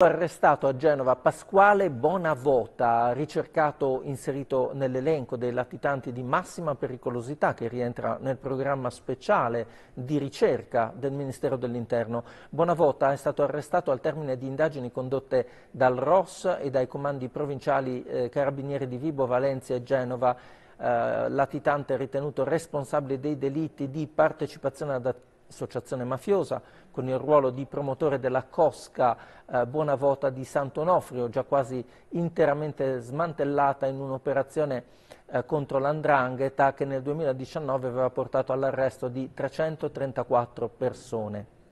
Arrestato a Genova Pasquale Bonavota, ricercato inserito nell'elenco dei latitanti di massima pericolosità che rientra nel programma speciale di ricerca del Ministero dell'Interno. Bonavota è stato arrestato al termine di indagini condotte dal ROS e dai comandi provinciali eh, carabinieri di Vibo, Valencia e Genova. Eh, latitante ritenuto responsabile dei delitti di partecipazione ad attività associazione mafiosa, con il ruolo di promotore della Cosca eh, Buonavota di Sant'Onofrio, già quasi interamente smantellata in un'operazione eh, contro l'Andrangheta che nel 2019 aveva portato all'arresto di 334 persone.